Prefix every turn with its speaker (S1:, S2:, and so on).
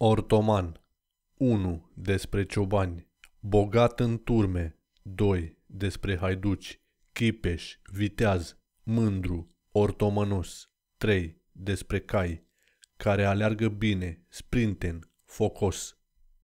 S1: Ortoman 1. Despre ciobani Bogat în turme 2. Despre haiduci Chipeș, viteaz, mândru, ortomănos 3. Despre cai care aleargă bine, sprinten, focos